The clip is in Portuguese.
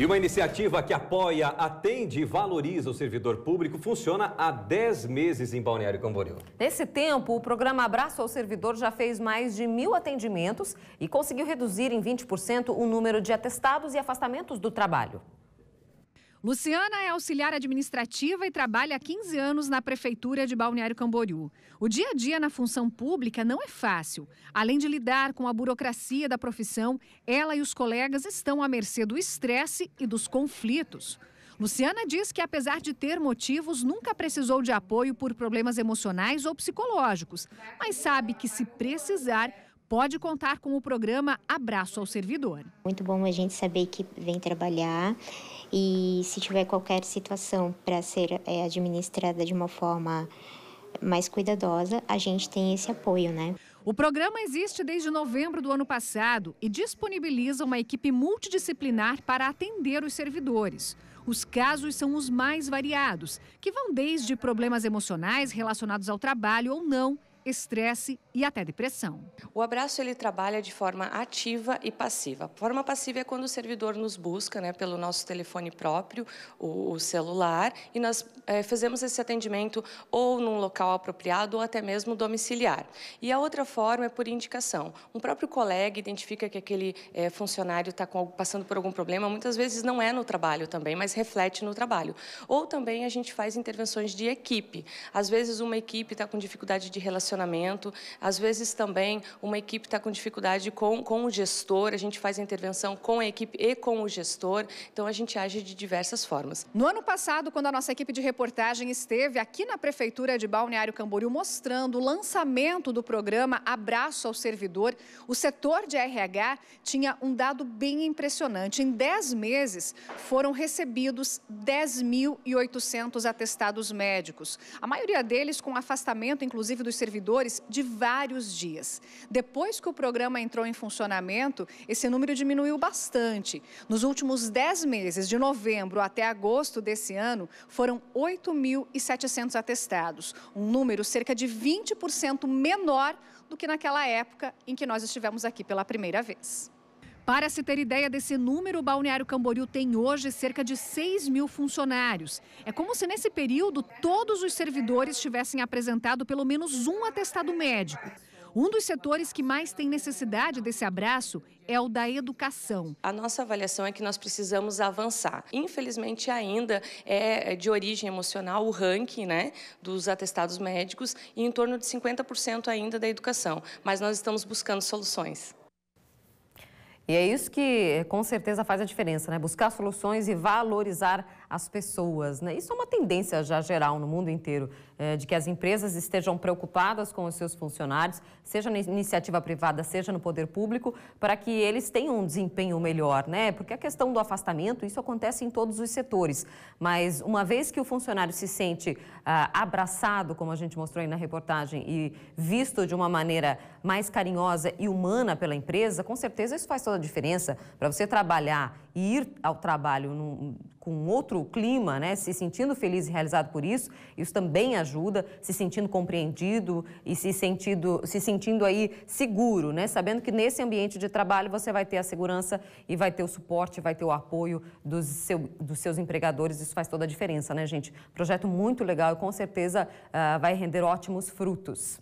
E uma iniciativa que apoia, atende e valoriza o servidor público funciona há 10 meses em Balneário Camboriú. Nesse tempo, o programa Abraço ao Servidor já fez mais de mil atendimentos e conseguiu reduzir em 20% o número de atestados e afastamentos do trabalho. Luciana é auxiliar administrativa e trabalha há 15 anos na Prefeitura de Balneário Camboriú. O dia a dia na função pública não é fácil. Além de lidar com a burocracia da profissão, ela e os colegas estão à mercê do estresse e dos conflitos. Luciana diz que, apesar de ter motivos, nunca precisou de apoio por problemas emocionais ou psicológicos, mas sabe que, se precisar, pode contar com o programa Abraço ao Servidor. Muito bom a gente saber que vem trabalhar e se tiver qualquer situação para ser é, administrada de uma forma mais cuidadosa, a gente tem esse apoio, né? O programa existe desde novembro do ano passado e disponibiliza uma equipe multidisciplinar para atender os servidores. Os casos são os mais variados, que vão desde problemas emocionais relacionados ao trabalho ou não, estresse e até depressão. O abraço ele trabalha de forma ativa e passiva. A forma passiva é quando o servidor nos busca, né, pelo nosso telefone próprio, o, o celular, e nós é, fazemos esse atendimento ou num local apropriado ou até mesmo domiciliar. E a outra forma é por indicação. Um próprio colega identifica que aquele é, funcionário está passando por algum problema, muitas vezes não é no trabalho também, mas reflete no trabalho. Ou também a gente faz intervenções de equipe. Às vezes uma equipe está com dificuldade de relacionamento, às vezes também uma equipe está com dificuldade com, com o gestor, a gente faz a intervenção com a equipe e com o gestor, então a gente age de diversas formas. No ano passado, quando a nossa equipe de reportagem esteve aqui na Prefeitura de Balneário Camboriú mostrando o lançamento do programa Abraço ao Servidor, o setor de RH tinha um dado bem impressionante. Em 10 meses, foram recebidos 10.800 atestados médicos, a maioria deles com afastamento, inclusive, dos servidores de vários vários dias. Depois que o programa entrou em funcionamento, esse número diminuiu bastante. Nos últimos 10 meses, de novembro até agosto desse ano, foram 8.700 atestados, um número cerca de 20% menor do que naquela época em que nós estivemos aqui pela primeira vez. Para se ter ideia desse número, o Balneário Camboriú tem hoje cerca de 6 mil funcionários. É como se nesse período todos os servidores tivessem apresentado pelo menos um atestado médico. Um dos setores que mais tem necessidade desse abraço é o da educação. A nossa avaliação é que nós precisamos avançar. Infelizmente, ainda é de origem emocional o ranking né, dos atestados médicos e em torno de 50% ainda da educação. Mas nós estamos buscando soluções. E é isso que com certeza faz a diferença, né? Buscar soluções e valorizar as pessoas. Né? Isso é uma tendência já geral no mundo inteiro, é, de que as empresas estejam preocupadas com os seus funcionários, seja na iniciativa privada, seja no poder público, para que eles tenham um desempenho melhor, né? Porque a questão do afastamento, isso acontece em todos os setores. Mas uma vez que o funcionário se sente ah, abraçado, como a gente mostrou aí na reportagem, e visto de uma maneira mais carinhosa e humana pela empresa, com certeza isso faz toda a diferença para você trabalhar ir ao trabalho num, com outro clima, né, se sentindo feliz e realizado por isso, isso também ajuda, se sentindo compreendido e se sentindo, se sentindo aí seguro, né, sabendo que nesse ambiente de trabalho você vai ter a segurança e vai ter o suporte, vai ter o apoio dos, seu, dos seus empregadores, isso faz toda a diferença, né, gente? Projeto muito legal e com certeza uh, vai render ótimos frutos.